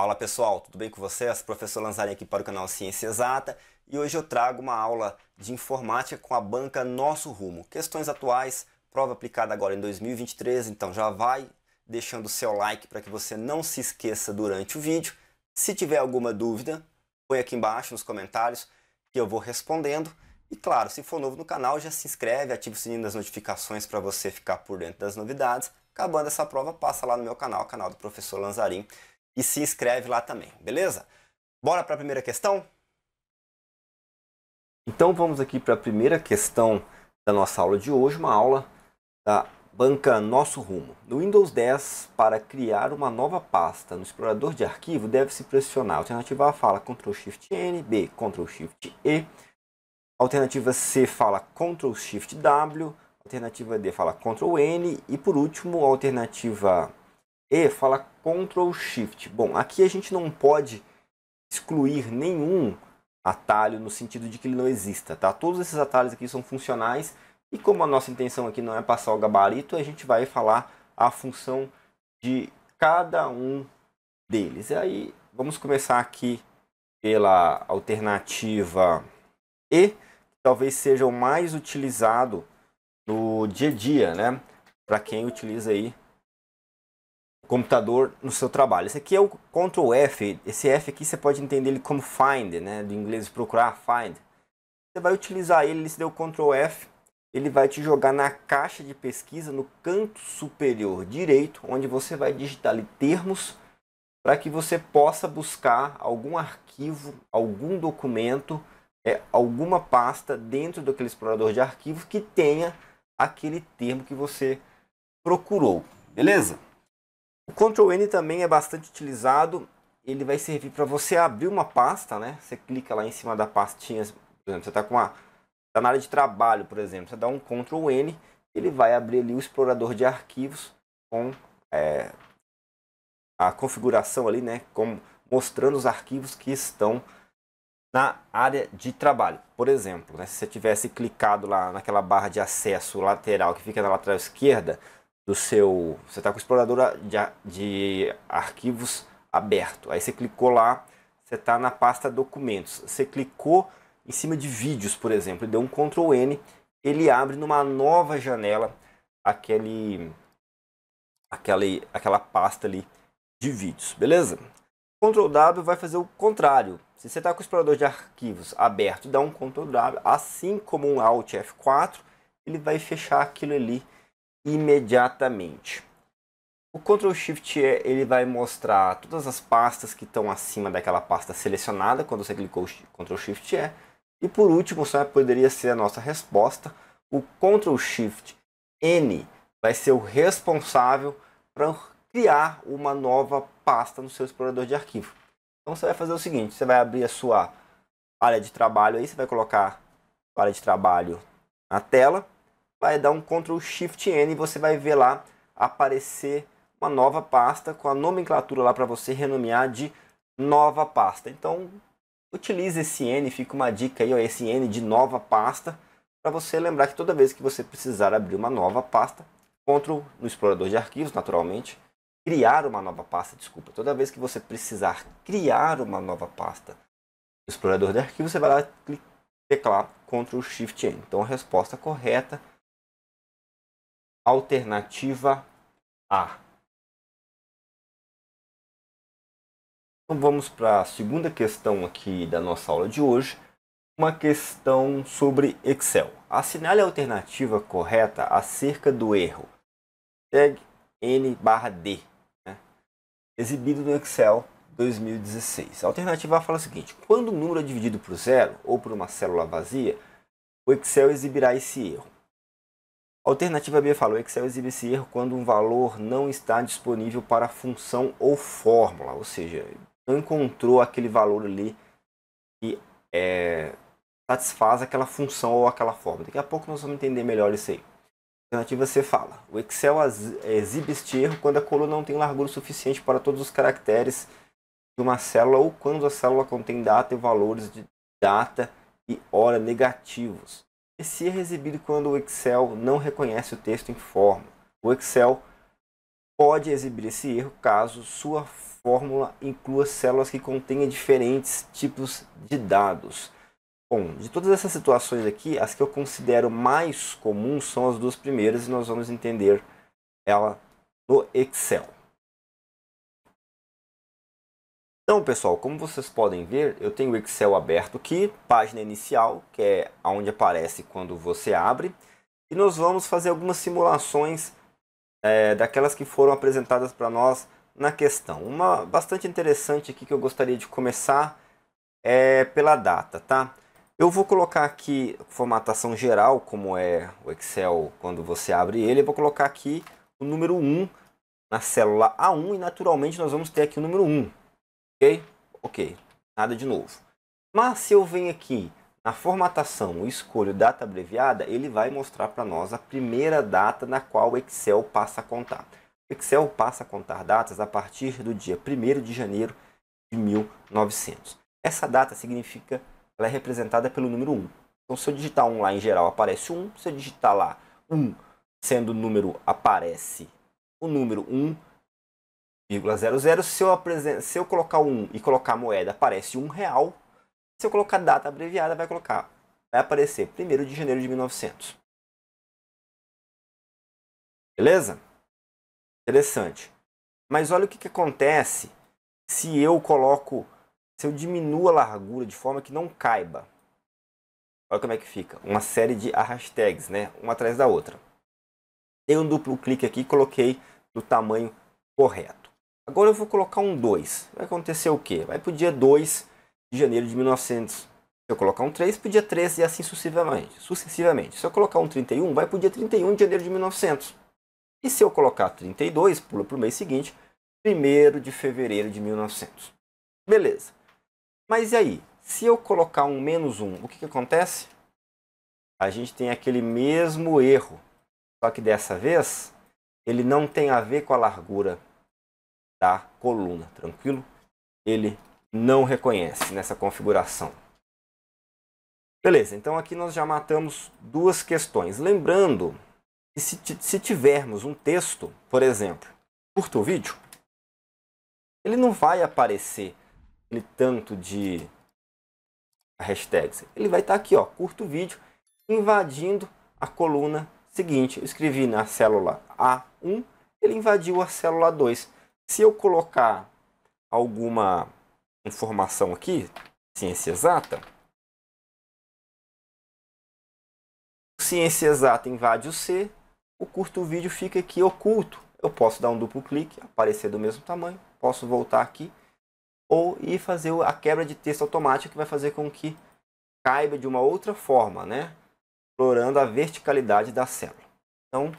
Fala pessoal, tudo bem com vocês? Professor Lanzari aqui para o canal Ciência Exata e hoje eu trago uma aula de informática com a banca Nosso Rumo. Questões atuais, prova aplicada agora em 2023, então já vai deixando o seu like para que você não se esqueça durante o vídeo. Se tiver alguma dúvida, põe aqui embaixo nos comentários que eu vou respondendo. E claro, se for novo no canal, já se inscreve, ativa o sininho das notificações para você ficar por dentro das novidades. Acabando essa prova, passa lá no meu canal, canal do Professor Lanzarim e se inscreve lá também, beleza? Bora para a primeira questão? Então vamos aqui para a primeira questão da nossa aula de hoje, uma aula da banca Nosso Rumo. No Windows 10, para criar uma nova pasta no explorador de arquivo, deve-se pressionar a alternativa A fala Ctrl Shift N, B Ctrl Shift E, alternativa C fala Ctrl Shift W, alternativa D fala Ctrl N e por último a alternativa e fala Ctrl Shift. Bom, aqui a gente não pode excluir nenhum atalho no sentido de que ele não exista, tá? Todos esses atalhos aqui são funcionais e como a nossa intenção aqui não é passar o gabarito, a gente vai falar a função de cada um deles. E aí, vamos começar aqui pela alternativa E, que talvez seja o mais utilizado no dia a dia, né? Para quem utiliza aí computador no seu trabalho. Esse aqui é o Ctrl F, esse F aqui você pode entender ele como find, né, do inglês procurar, find. Você vai utilizar ele, se deu Ctrl F, ele vai te jogar na caixa de pesquisa no canto superior direito, onde você vai digitar ali termos para que você possa buscar algum arquivo, algum documento, é, alguma pasta dentro daquele explorador de arquivos que tenha aquele termo que você procurou. Beleza? O Ctrl N também é bastante utilizado. Ele vai servir para você abrir uma pasta, né? Você clica lá em cima da pastinha, por exemplo, você está com a tá na área de trabalho, por exemplo, você dá um Ctrl N, ele vai abrir ali o explorador de arquivos com é, a configuração ali, né? Como mostrando os arquivos que estão na área de trabalho. Por exemplo, né, se você tivesse clicado lá naquela barra de acesso lateral que fica na lateral esquerda, do seu. Você está com o explorador de, de arquivos aberto. Aí você clicou lá, você está na pasta documentos. Você clicou em cima de vídeos, por exemplo, e deu um Ctrl N, ele abre numa nova janela aquele, aquele, aquela pasta ali de vídeos, beleza? Ctrl W vai fazer o contrário. Se você está com o explorador de arquivos aberto, dá um Ctrl W, assim como um Alt F4, ele vai fechar aquilo ali imediatamente. O Ctrl Shift E ele vai mostrar todas as pastas que estão acima daquela pasta selecionada quando você clicou Ctrl Shift E. E por último, só poderia ser a nossa resposta. O Ctrl Shift N vai ser o responsável para criar uma nova pasta no seu explorador de arquivo. Então você vai fazer o seguinte, você vai abrir a sua área de trabalho aí, você vai colocar a área de trabalho na tela vai dar um Ctrl Shift N e você vai ver lá aparecer uma nova pasta com a nomenclatura lá para você renomear de nova pasta. Então, utilize esse N, fica uma dica aí, ó, esse N de nova pasta, para você lembrar que toda vez que você precisar abrir uma nova pasta, Ctrl no explorador de arquivos, naturalmente, criar uma nova pasta, desculpa, toda vez que você precisar criar uma nova pasta no explorador de arquivos, você vai lá teclar Ctrl Shift N. Então, a resposta correta alternativa A. Então vamos para a segunda questão aqui da nossa aula de hoje, uma questão sobre Excel. Assinale a alternativa correta acerca do erro. Tag N D, né? exibido no Excel 2016. A alternativa A fala o seguinte, quando o número é dividido por zero ou por uma célula vazia, o Excel exibirá esse erro. Alternativa B falou: Excel exibe esse erro quando um valor não está disponível para função ou fórmula, ou seja, não encontrou aquele valor ali que é, satisfaz aquela função ou aquela fórmula. Daqui a pouco nós vamos entender melhor isso aí. Alternativa C fala: o Excel exibe este erro quando a coluna não tem largura suficiente para todos os caracteres de uma célula ou quando a célula contém data e valores de data e hora negativos. Esse é exibido quando o Excel não reconhece o texto em forma. O Excel pode exibir esse erro caso sua fórmula inclua células que contenham diferentes tipos de dados. Bom, de todas essas situações aqui, as que eu considero mais comuns são as duas primeiras e nós vamos entender ela no Excel. Então, pessoal, como vocês podem ver, eu tenho o Excel aberto aqui, página inicial, que é onde aparece quando você abre, e nós vamos fazer algumas simulações é, daquelas que foram apresentadas para nós na questão. Uma bastante interessante aqui que eu gostaria de começar é pela data, tá? Eu vou colocar aqui formatação geral, como é o Excel quando você abre ele, eu vou colocar aqui o número 1 na célula A1 e naturalmente nós vamos ter aqui o número 1, Ok? Ok. Nada de novo. Mas se eu venho aqui na formatação e escolho data abreviada, ele vai mostrar para nós a primeira data na qual o Excel passa a contar. O Excel passa a contar datas a partir do dia 1 de janeiro de 1900. Essa data significa, ela é representada pelo número 1. Então se eu digitar 1 lá em geral aparece 1, se eu digitar lá 1 sendo o número aparece o número 1 0,00. Se eu, se eu colocar 1 e colocar moeda, aparece 1 real. Se eu colocar data abreviada, vai colocar vai aparecer 1 de janeiro de 1900. Beleza? Interessante. Mas olha o que, que acontece se eu coloco, se eu diminuo a largura de forma que não caiba. Olha como é que fica. Uma série de hashtags, né? Uma atrás da outra. Dei um duplo clique aqui e coloquei do tamanho correto. Agora eu vou colocar um 2. Vai acontecer o quê? Vai para o dia 2 de janeiro de 1900. Se eu colocar um 3, para o dia 3 e assim sucessivamente. sucessivamente. Se eu colocar um 31, vai para o dia 31 de janeiro de 1900. E se eu colocar 32, pula para o mês seguinte, 1 de fevereiro de 1900. Beleza. Mas e aí? Se eu colocar um menos 1, o que, que acontece? A gente tem aquele mesmo erro. Só que dessa vez, ele não tem a ver com a largura da coluna, tranquilo? Ele não reconhece nessa configuração. Beleza, então aqui nós já matamos duas questões. Lembrando que se, se tivermos um texto, por exemplo, curta o vídeo, ele não vai aparecer aquele tanto de hashtags. Ele vai estar tá aqui, ó, curto o vídeo, invadindo a coluna seguinte. Eu escrevi na célula A1, ele invadiu a célula 2. Se eu colocar alguma informação aqui, ciência exata, ciência exata invade o C, o curto vídeo fica aqui oculto. Eu posso dar um duplo clique, aparecer do mesmo tamanho, posso voltar aqui ou ir fazer a quebra de texto automática que vai fazer com que caiba de uma outra forma, né? explorando a verticalidade da célula. Então,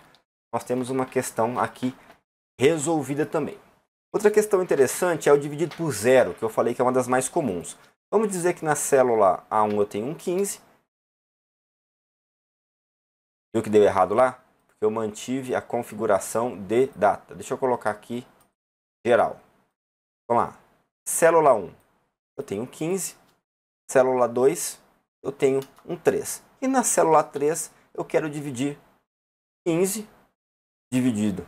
nós temos uma questão aqui resolvida também. Outra questão interessante é o dividido por zero, que eu falei que é uma das mais comuns. Vamos dizer que na célula A1 eu tenho um 15. E o que deu errado lá? Porque eu mantive a configuração de data. Deixa eu colocar aqui geral. Vamos lá. Célula 1, eu tenho um 15. Célula 2, eu tenho um 3. E na célula 3, eu quero dividir 15 dividido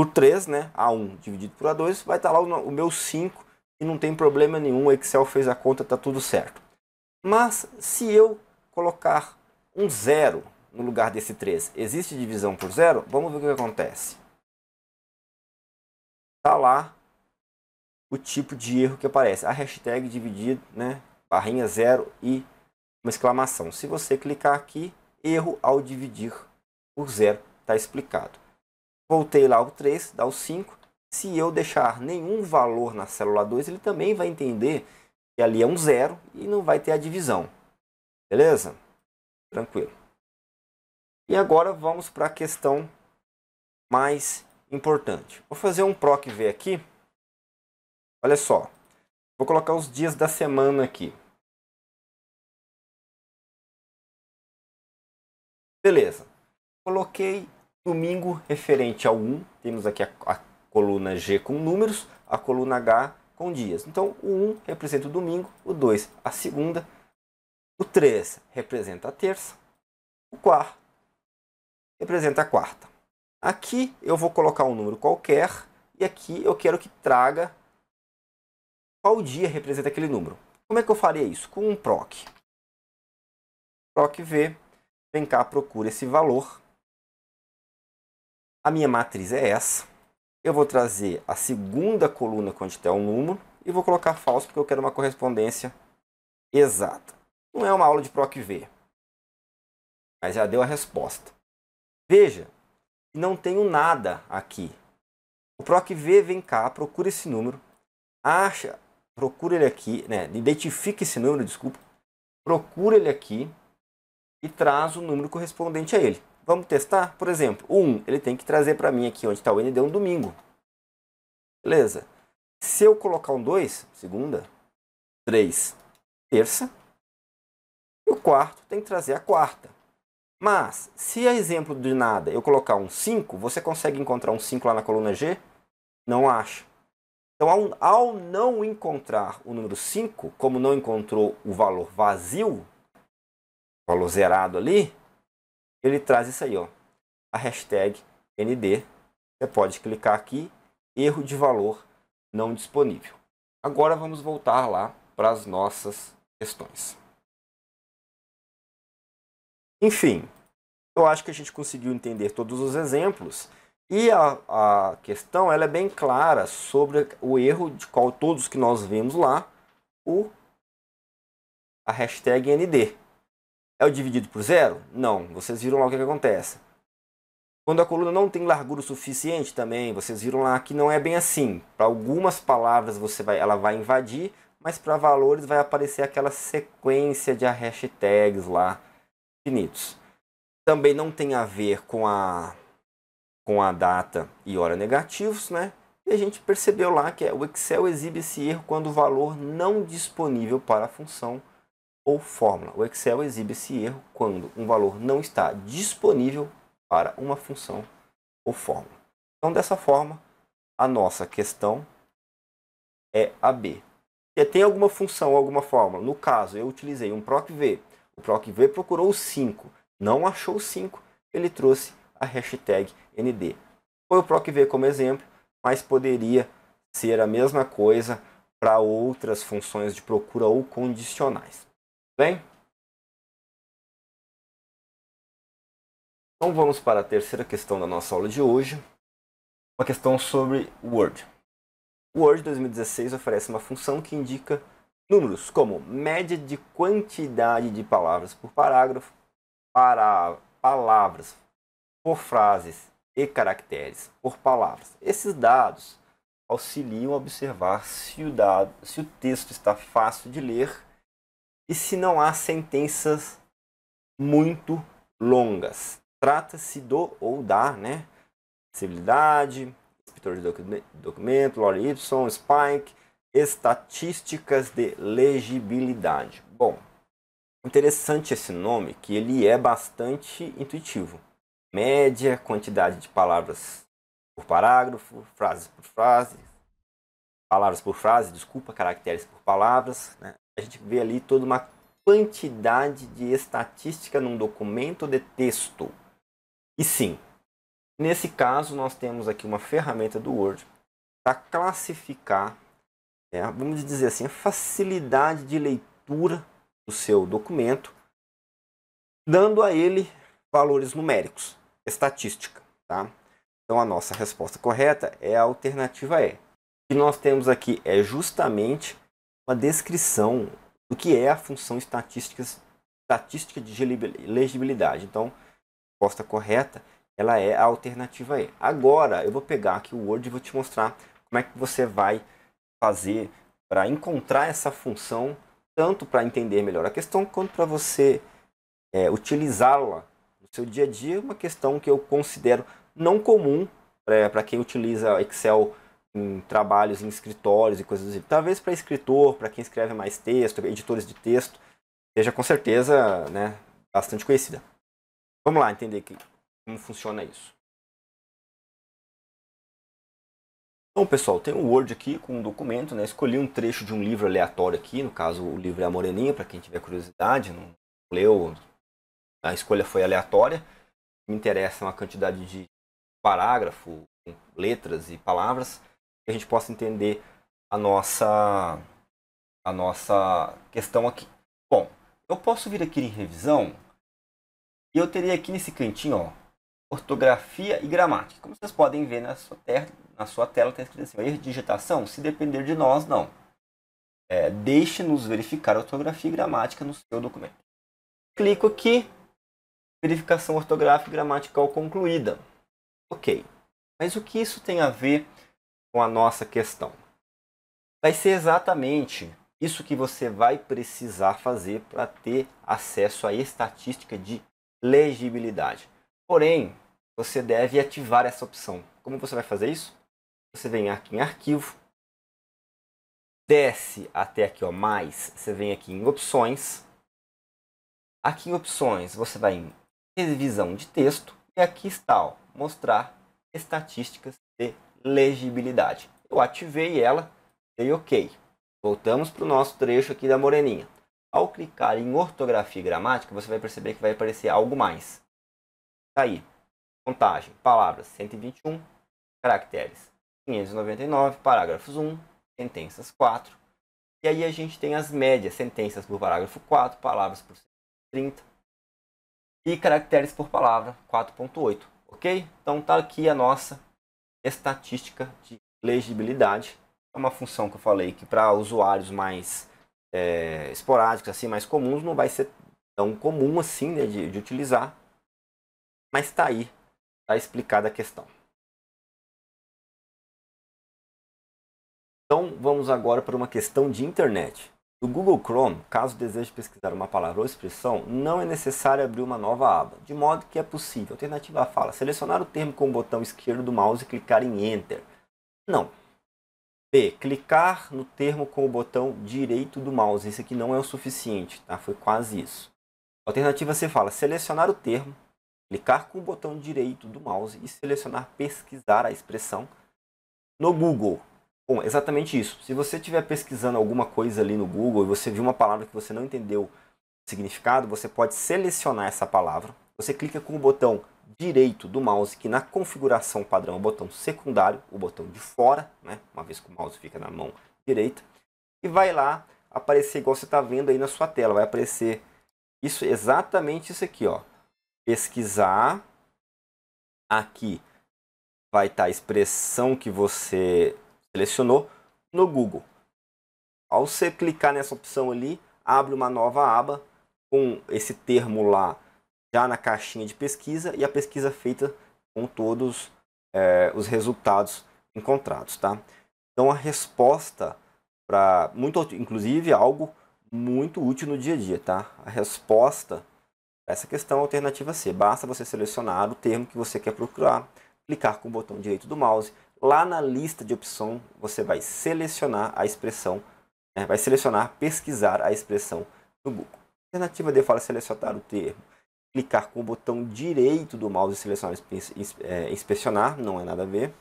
por 3, né? A1 dividido por A2, vai estar tá lá o, meu 5 e não tem problema nenhum, o Excel fez a conta, está tudo certo. Mas se eu colocar um zero no lugar desse 3, existe divisão por zero? Vamos ver o que acontece. Está lá o tipo de erro que aparece. A hashtag dividido, né? barrinha zero e uma exclamação. Se você clicar aqui, erro ao dividir por zero, está explicado voltei lá o 3, dá o 5. Se eu deixar nenhum valor na célula 2, ele também vai entender que ali é um zero e não vai ter a divisão. Beleza? Tranquilo. E agora vamos para a questão mais importante. Vou fazer um PROC V aqui. Olha só. Vou colocar os dias da semana aqui. Beleza. Coloquei Domingo, referente ao 1, temos aqui a, a coluna G com números, a coluna H com dias. Então, o 1 representa o domingo, o 2 a segunda, o 3 representa a terça, o 4 representa a quarta. Aqui eu vou colocar um número qualquer e aqui eu quero que traga qual dia representa aquele número. Como é que eu faria isso? Com um PROC. PROC V, vem cá, procura esse valor a minha matriz é essa. Eu vou trazer a segunda coluna quando tiver um número e vou colocar falso porque eu quero uma correspondência exata. Não é uma aula de PROC V, mas já deu a resposta. Veja, não tenho nada aqui. O PROC V vem cá, procura esse número, acha, procura ele aqui, né, identifica esse número, desculpa, procura ele aqui e traz o número correspondente a ele. Vamos testar? Por exemplo, o 1, ele tem que trazer para mim aqui onde está o ND é um domingo. Beleza. Se eu colocar um 2, segunda, 3, terça. E o quarto tem que trazer a quarta. Mas, se é exemplo de nada, eu colocar um 5, você consegue encontrar um 5 lá na coluna G? Não acha. Então, ao, ao não encontrar o número 5, como não encontrou o valor vazio, valor zerado ali, ele traz isso aí, ó, a hashtag ND. Você pode clicar aqui, erro de valor não disponível. Agora vamos voltar lá para as nossas questões. Enfim, eu acho que a gente conseguiu entender todos os exemplos e a, a questão ela é bem clara sobre o erro de qual todos que nós vemos lá, o, a hashtag ND. É o dividido por zero? Não, vocês viram lá o que, que acontece. Quando a coluna não tem largura o suficiente também, vocês viram lá que não é bem assim. Para algumas palavras você vai, ela vai invadir, mas para valores vai aparecer aquela sequência de hashtags lá finitos. Também não tem a ver com a com a data e hora negativos, né? E a gente percebeu lá que é o Excel exibe esse erro quando o valor não disponível para a função ou fórmula. O Excel exibe esse erro quando um valor não está disponível para uma função ou fórmula. Então, dessa forma, a nossa questão é a B. Se tem alguma função ou alguma fórmula, no caso, eu utilizei um PROCV. O PROCV procurou o 5, não achou o 5, ele trouxe a hashtag ND. Foi o PROCV como exemplo, mas poderia ser a mesma coisa para outras funções de procura ou condicionais. Bem? Então vamos para a terceira questão da nossa aula de hoje. Uma questão sobre Word. O Word 2016 oferece uma função que indica números como média de quantidade de palavras por parágrafo, para palavras por frases e caracteres por palavras. Esses dados auxiliam a observar se o, dado, se o texto está fácil de ler e se não há sentenças muito longas. Trata-se do ou da, né? Civilidade, inspetor de documento, Lori Y, Spike, estatísticas de legibilidade. Bom, interessante esse nome que ele é bastante intuitivo. Média, quantidade de palavras por parágrafo, frases por frase, palavras por frase, desculpa, caracteres por palavras, né? A gente vê ali toda uma quantidade de estatística num documento de texto. E sim, nesse caso nós temos aqui uma ferramenta do Word para classificar, é, vamos dizer assim, a facilidade de leitura do seu documento, dando a ele valores numéricos, estatística. Tá? Então a nossa resposta correta é a alternativa E. O que nós temos aqui é justamente uma descrição do que é a função estatística, estatística de legibilidade. Então, a resposta correta ela é a alternativa E. Agora, eu vou pegar aqui o Word e vou te mostrar como é que você vai fazer para encontrar essa função, tanto para entender melhor a questão, quanto para você é, utilizá-la no seu dia a dia. Uma questão que eu considero não comum é, para quem utiliza Excel em trabalhos em escritórios e coisas do tipo. Talvez para escritor, para quem escreve mais texto, editores de texto, seja com certeza né, bastante conhecida. Vamos lá entender que, como funciona isso. Bom, pessoal, tem um Word aqui com um documento, né? Escolhi um trecho de um livro aleatório aqui, no caso o livro é a Moreninha, para quem tiver curiosidade, não leu, a escolha foi aleatória. Me interessa uma quantidade de parágrafo, letras e palavras que a gente possa entender a nossa a nossa questão aqui. Bom, eu posso vir aqui em revisão e eu teria aqui nesse cantinho, ó, ortografia e gramática. Como vocês podem ver na sua, tela, na sua tela, tem tá escrito assim, erro de digitação, se depender de nós, não. É, Deixe-nos verificar ortografia e gramática no seu documento. Clico aqui, verificação ortográfica e gramatical concluída. Ok, mas o que isso tem a ver com a nossa questão. Vai ser exatamente isso que você vai precisar fazer para ter acesso à estatística de legibilidade. Porém, você deve ativar essa opção. Como você vai fazer isso? Você vem aqui em arquivo, desce até aqui ó, mais, você vem aqui em opções. Aqui em opções você vai em revisão de texto e aqui está ó, mostrar estatísticas de legibilidade. Eu ativei ela, dei OK. Voltamos para o nosso trecho aqui da moreninha. Ao clicar em ortografia e gramática, você vai perceber que vai aparecer algo mais. Tá aí. Contagem. Palavras 121. Caracteres 599. Parágrafos 1. Sentenças 4. E aí a gente tem as médias. Sentenças por parágrafo 4. Palavras por 30. E caracteres por palavra 4.8. Ok? Então tá aqui a nossa estatística de legibilidade. É uma função que eu falei que para usuários mais é, esporádicos, assim, mais comuns, não vai ser tão comum assim né, de, de utilizar. Mas está aí, está explicada a questão. Então vamos agora para uma questão de internet. No Google Chrome, caso deseje pesquisar uma palavra ou expressão, não é necessário abrir uma nova aba, de modo que é possível, alternativa a fala, selecionar o termo com o botão esquerdo do mouse e clicar em Enter. Não. B. Clicar no termo com o botão direito do mouse. Isso aqui não é o suficiente, tá? Foi quase isso. Alternativa C fala selecionar o termo, clicar com o botão direito do mouse e selecionar pesquisar a expressão no Google. Bom, exatamente isso. Se você estiver pesquisando alguma coisa ali no Google e você viu uma palavra que você não entendeu o significado, você pode selecionar essa palavra. Você clica com o botão direito do mouse, que na configuração padrão é o botão secundário, o botão de fora, né? uma vez que o mouse fica na mão direita, e vai lá aparecer igual você está vendo aí na sua tela, vai aparecer isso exatamente isso aqui, ó. pesquisar, aqui vai estar tá a expressão que você selecionou no Google. Ao você clicar nessa opção ali, abre uma nova aba com esse termo lá já na caixinha de pesquisa e a pesquisa feita com todos é, os resultados encontrados, tá? Então a resposta para muito, inclusive algo muito útil no dia a dia, tá? A resposta essa questão é alternativa C. Basta você selecionar o termo que você quer procurar, clicar com o botão direito do mouse, lá na lista de opção você vai selecionar a expressão, né? vai selecionar, pesquisar a expressão no Google. alternativa D fala é selecionar o termo, clicar com o botão direito do mouse e selecionar é, inspecionar, não é nada a ver.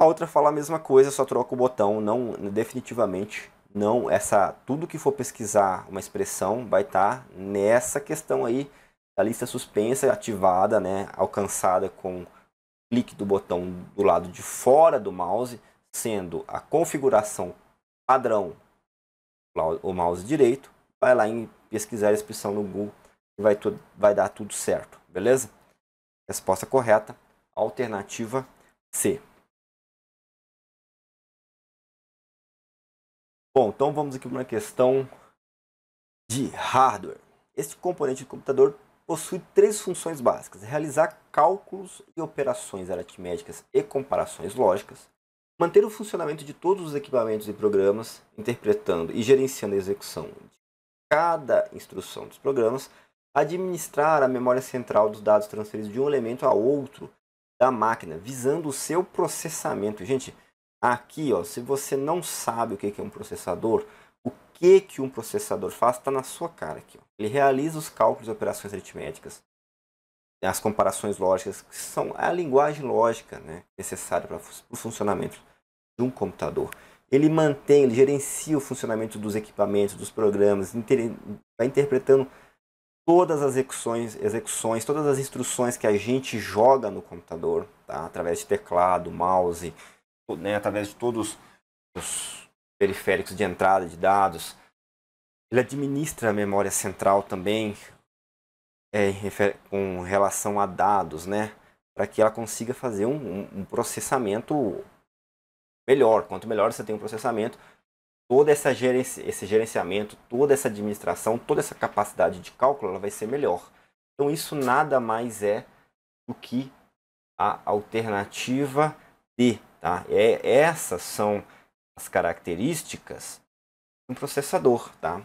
A outra fala a mesma coisa, só troca o botão, não definitivamente não essa tudo que for pesquisar uma expressão vai estar tá nessa questão aí da lista suspensa ativada, né, alcançada com clique do botão do lado de fora do mouse, sendo a configuração padrão o mouse direito, vai lá em pesquisar a expressão no Google e vai, tudo, vai dar tudo certo, beleza? Resposta correta, alternativa C. Bom, então vamos aqui para uma questão de hardware. Este componente do computador possui três funções básicas: realizar cálculos e operações aritméticas e comparações lógicas, manter o funcionamento de todos os equipamentos e programas, interpretando e gerenciando a execução de cada instrução dos programas, administrar a memória central dos dados transferidos de um elemento a outro da máquina, visando o seu processamento. Gente, aqui, ó, se você não sabe o que é um processador, que, que um processador faz está na sua cara aqui. Ó. Ele realiza os cálculos e operações aritméticas, as comparações lógicas, que são a linguagem lógica né, necessária para o funcionamento de um computador. Ele mantém, ele gerencia o funcionamento dos equipamentos, dos programas, inter... vai interpretando todas as execuções, execuções, todas as instruções que a gente joga no computador, tá? através de teclado, mouse, né, através de todos os periféricos de entrada de dados. Ele administra a memória central também é, com relação a dados, né? Para que ela consiga fazer um, um processamento melhor. Quanto melhor você tem um processamento, todo essa gerenci esse gerenciamento, toda essa administração, toda essa capacidade de cálculo ela vai ser melhor. Então isso nada mais é do que a alternativa D. Tá? É, essas são as características um processador, tá?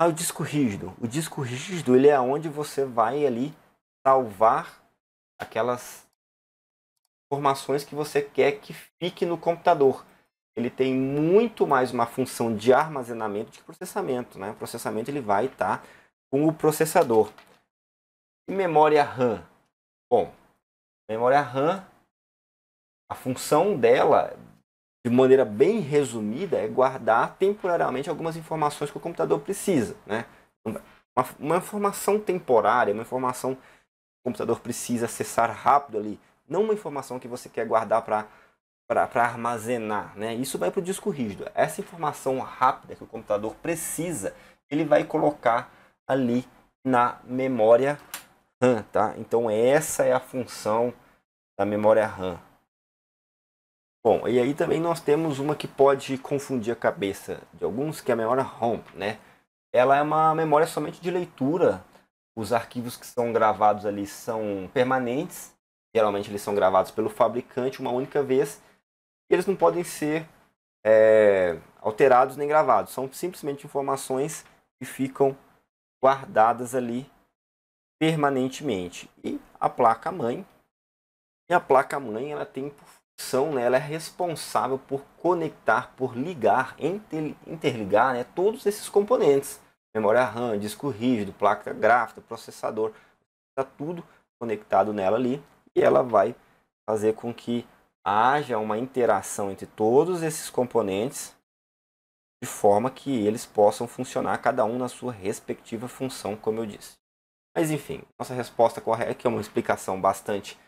Ah, o disco rígido. O disco rígido ele é onde você vai ali salvar aquelas informações que você quer que fique no computador. Ele tem muito mais uma função de armazenamento que processamento, né? O processamento ele vai estar tá com o processador. E memória RAM. Bom, memória RAM, a função dela de maneira bem resumida, é guardar temporariamente algumas informações que o computador precisa. Né? Uma, uma informação temporária, uma informação que o computador precisa acessar rápido ali, não uma informação que você quer guardar para para armazenar, né? Isso vai para o disco rígido. Essa informação rápida que o computador precisa, ele vai colocar ali na memória RAM, tá? Então essa é a função da memória RAM. Bom, e aí também nós temos uma que pode confundir a cabeça de alguns, que é a memória ROM, né? Ela é uma memória somente de leitura. Os arquivos que são gravados ali são permanentes. Geralmente eles são gravados pelo fabricante uma única vez. E eles não podem ser é, alterados nem gravados. São simplesmente informações que ficam guardadas ali permanentemente. E a placa-mãe. E a placa-mãe ela tem por conexão, né, ela é responsável por conectar, por ligar, interligar né, todos esses componentes. Memória RAM, disco rígido, placa gráfica, processador, está tudo conectado nela ali e ela vai fazer com que haja uma interação entre todos esses componentes de forma que eles possam funcionar cada um na sua respectiva função, como eu disse. Mas enfim, nossa resposta correta é uma explicação bastante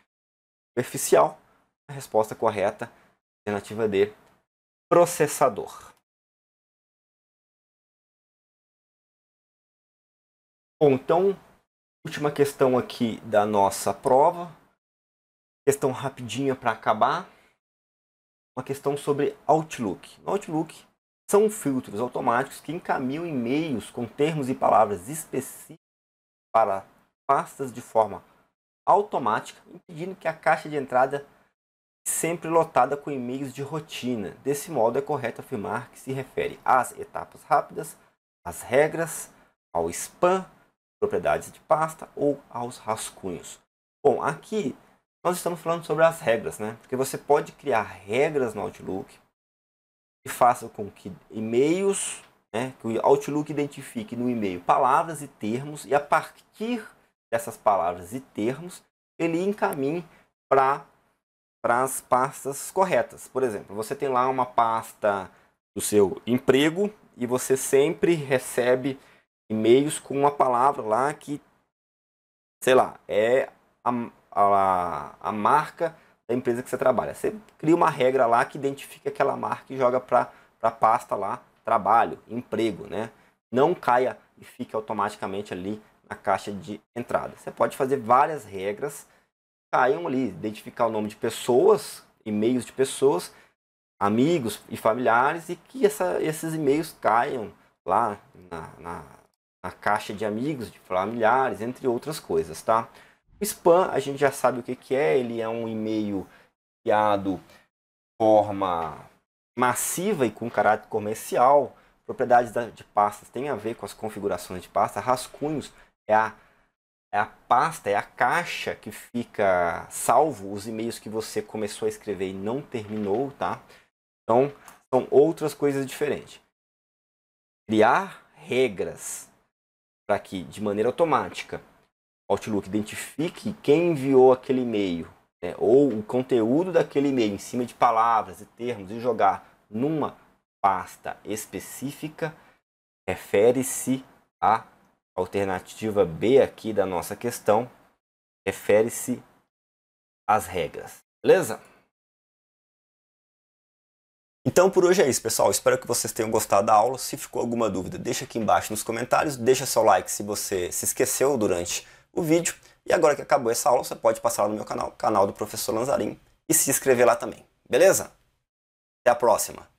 superficial, a resposta correta, alternativa D, processador. Bom, então, última questão aqui da nossa prova. Questão rapidinha para acabar. Uma questão sobre Outlook. No Outlook, são filtros automáticos que encaminham e-mails com termos e palavras específicos para pastas de forma automática, impedindo que a caixa de entrada sempre lotada com e-mails de rotina. Desse modo, é correto afirmar que se refere às etapas rápidas, às regras, ao spam, propriedades de pasta ou aos rascunhos. Bom, aqui nós estamos falando sobre as regras, né? Porque você pode criar regras no Outlook que façam com que e-mails, né, que o Outlook identifique no e-mail palavras e termos e a partir dessas palavras e termos ele encaminhe para para as pastas corretas. Por exemplo, você tem lá uma pasta do seu emprego e você sempre recebe e-mails com uma palavra lá que, sei lá, é a, a, a marca da empresa que você trabalha. Você cria uma regra lá que identifica aquela marca e joga para a pasta lá, trabalho, emprego, né? Não caia e fique automaticamente ali na caixa de entrada. Você pode fazer várias regras caiam ali, identificar o nome de pessoas, e-mails de pessoas, amigos e familiares, e que essa, esses e-mails caiam lá na, na, na caixa de amigos, de familiares, entre outras coisas, tá? O spam, a gente já sabe o que, que é, ele é um e-mail criado de forma massiva e com caráter comercial. Propriedades de pastas tem a ver com as configurações de pasta. Rascunhos é a é a pasta, é a caixa que fica salvo os e-mails que você começou a escrever e não terminou, tá? Então, são outras coisas diferentes. Criar regras para que, de maneira automática, o Outlook identifique quem enviou aquele e-mail, né? ou o conteúdo daquele e-mail em cima de palavras e termos, e jogar numa pasta específica, refere-se a alternativa B aqui da nossa questão refere-se às regras. Beleza? Então por hoje é isso, pessoal. Espero que vocês tenham gostado da aula. Se ficou alguma dúvida, deixa aqui embaixo nos comentários, deixa seu like se você se esqueceu durante o vídeo. E agora que acabou essa aula, você pode passar lá no meu canal, canal do professor Lanzarin, e se inscrever lá também. Beleza? Até a próxima.